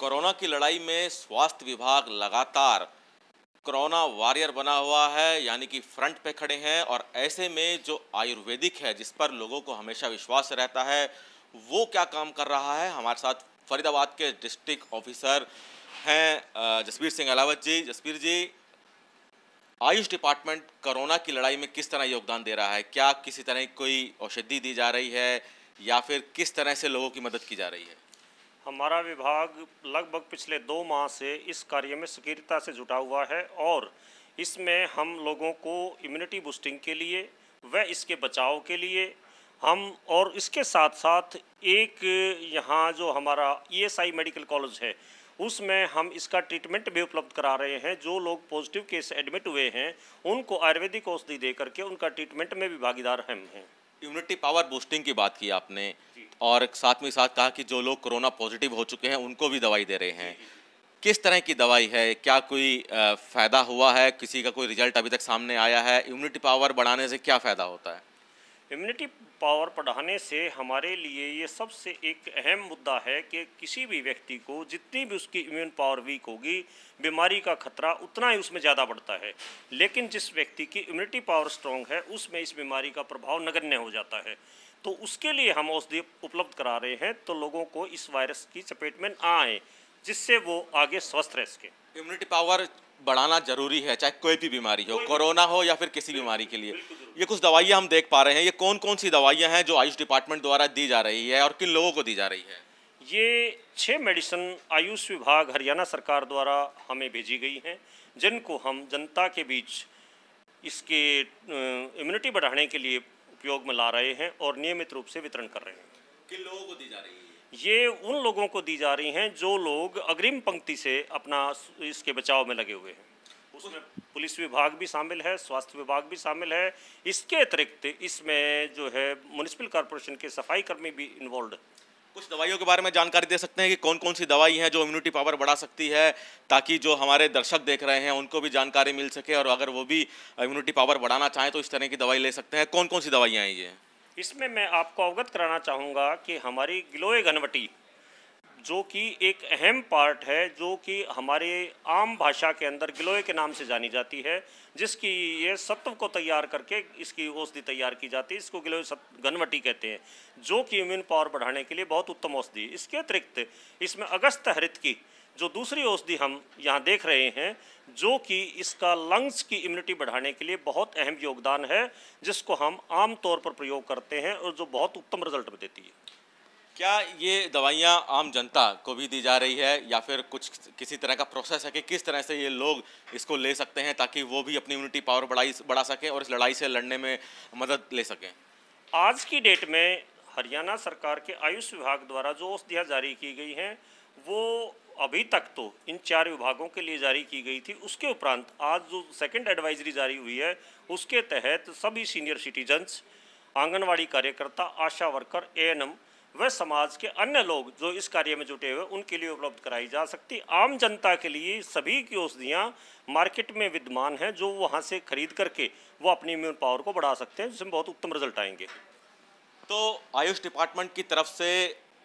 corona की लड़ाई में स्वास्थ्य विभाग लगातार कोरोना वॉरियर बना हुआ है यानी कि फ्रंट पे खड़े हैं और ऐसे में जो आयुर्वेदिक है जिस पर लोगों को हमेशा विश्वास रहता है वो क्या काम कर रहा है हमारे साथ फरीदाबाद के डिस्ट्रिक्ट ऑफिसर हैं जसबीर सिंह अलावत जी जसबीर जी आयुष डिपार्टमेंट कोरोना की लड़ाई में किस तरह योगदान दे रहा है क्या किसी तरह कोई औषधि दी जा रही है या फिर किस तरह से लोगों की मदद की जा रही है हमारा विभाग लगभग पिछले दो माह से इस कार्य में सक्रियता से जुटा हुआ है और इसमें हम लोगों को इम्यूनिटी बूस्टिंग के लिए व इसके बचाव के लिए हम और इसके साथ साथ एक यहाँ जो हमारा ईएसआई मेडिकल कॉलेज है उसमें हम इसका ट्रीटमेंट भी उपलब्ध करा रहे हैं जो लोग पॉजिटिव केस एडमिट हुए हैं उनको आयुर्वेदिक औषधि दे करके उनका ट्रीटमेंट में भी भागीदार हम हैं इम्यूनिटी पावर बूस्टिंग की बात की आपने और साथ में साथ कहा कि जो लोग कोरोना पॉजिटिव हो चुके हैं उनको भी दवाई दे रहे हैं किस तरह की दवाई है क्या कोई फ़ायदा हुआ है किसी का कोई रिजल्ट अभी तक सामने आया है इम्यूनिटी पावर बढ़ाने से क्या फ़ायदा होता है इम्यूनिटी पावर बढ़ाने से हमारे लिए ये सबसे एक अहम मुद्दा है कि किसी भी व्यक्ति को जितनी भी उसकी इम्यून पावर वीक होगी बीमारी का खतरा उतना ही उसमें ज़्यादा बढ़ता है लेकिन जिस व्यक्ति की इम्यूनिटी पावर स्ट्रांग है उसमें इस बीमारी का प्रभाव नगण्य हो जाता है तो उसके लिए हम औषधि उपलब्ध करा रहे हैं तो लोगों को इस वायरस की चपेट में ना आए जिससे वो आगे स्वस्थ रह सके इम्यूनिटी पावर बढ़ाना जरूरी है चाहे कोई भी बीमारी हो कोरोना हो या फिर किसी बीमारी के लिए ये कुछ दवाइयाँ हम देख पा रहे हैं ये कौन कौन सी दवाइयाँ हैं जो आयुष डिपार्टमेंट द्वारा दी जा रही है और किन लोगों को दी जा रही है ये छः मेडिसन आयुष विभाग हरियाणा सरकार द्वारा हमें भेजी गई हैं जिनको हम जनता के बीच इसके इम्यूनिटी बढ़ाने के लिए उपयोग में ला रहे हैं और नियमित रूप से वितरण कर रहे हैं किन लोगों को दी जा रही है ये उन लोगों को दी जा रही हैं जो लोग अग्रिम पंक्ति से अपना इसके बचाव में लगे हुए हैं उसमें पुलिस विभाग भी शामिल है स्वास्थ्य विभाग भी शामिल है इसके अतिरिक्त इसमें जो है म्यूनिसिपल कॉरपोरेशन के सफाई कर्मी भी इन्वॉल्व कुछ दवाइयों के बारे में जानकारी दे सकते हैं कि कौन कौन सी दवाई हैं जो इम्यूनिटी पावर बढ़ा सकती है ताकि जो हमारे दर्शक देख रहे हैं उनको भी जानकारी मिल सके और अगर वो भी इम्यूनिटी पावर बढ़ाना चाहें तो इस तरह की दवाई ले सकते हैं कौन कौन सी दवाइयाँ हैं ये इसमें मैं आपको अवगत कराना चाहूँगा कि हमारी ग्लोए घनवटी जो कि एक अहम पार्ट है जो कि हमारे आम भाषा के अंदर गिलोय के नाम से जानी जाती है जिसकी ये सत्व को तैयार करके इसकी औषधि तैयार की जाती है इसको गिलोय घनवटी कहते हैं जो कि इम्यून पावर बढ़ाने के लिए बहुत उत्तम औषधि इसके अतिरिक्त इसमें अगस्त हरित की जो दूसरी औषधि हम यहाँ देख रहे हैं जो कि इसका लंग्स की इम्यूनिटी बढ़ाने के लिए बहुत अहम योगदान है जिसको हम आम तौर पर प्रयोग करते हैं और जो बहुत उत्तम रिजल्ट देती है क्या ये दवाइयाँ आम जनता को भी दी जा रही है या फिर कुछ किसी तरह का प्रोसेस है कि किस तरह से ये लोग इसको ले सकते हैं ताकि वो भी अपनी इम्यूनिटी पावर बढ़ाई बढ़ा सकें और इस लड़ाई से लड़ने में मदद ले सकें आज की डेट में हरियाणा सरकार के आयुष विभाग द्वारा जो औषधियाँ जारी की गई हैं वो अभी तक तो इन चार विभागों के लिए जारी की गई थी उसके उपरांत आज जो सेकेंड एडवाइजरी जारी हुई है उसके तहत सभी सीनियर सिटीजन्स आंगनवाड़ी कार्यकर्ता आशा वर्कर एएनएम वह समाज के अन्य लोग जो इस कार्य में जुटे हुए उनके लिए उपलब्ध कराई जा सकती आम जनता के लिए सभी की औषधियाँ मार्केट में विद्यमान हैं जो वहाँ से खरीद करके वो अपनी इम्यून पावर को बढ़ा सकते हैं जिसमें बहुत उत्तम रिजल्ट आएंगे तो आयुष डिपार्टमेंट की तरफ से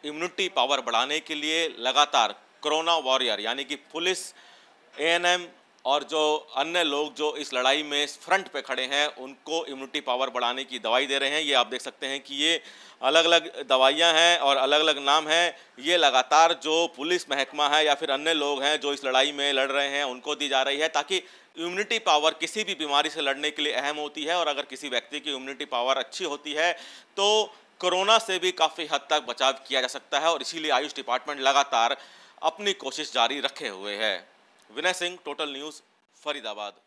इम्यूनिटी पावर बढ़ाने के लिए लगातार कोरोना वॉरियर यानी कि पुलिस एएनएम और जो अन्य लोग जो इस लड़ाई में फ्रंट पे खड़े हैं उनको इम्यूनिटी पावर बढ़ाने की दवाई दे रहे हैं ये आप देख सकते हैं कि ये अलग अलग दवाइयाँ हैं और अलग अलग नाम हैं ये लगातार जो पुलिस महकमा है या फिर अन्य लोग हैं जो इस लड़ाई में लड़ रहे हैं उनको दी जा रही है ताकि इम्यूनिटी पावर किसी भी बीमारी से लड़ने के लिए अहम होती है और अगर किसी व्यक्ति की इम्यूनिटी पावर अच्छी होती है तो कोरोना से भी काफ़ी हद तक बचाव किया जा सकता है और इसीलिए आयुष डिपार्टमेंट लगातार अपनी कोशिश जारी रखे हुए है विनय सिंह टोटल न्यूज़ फरीदाबाद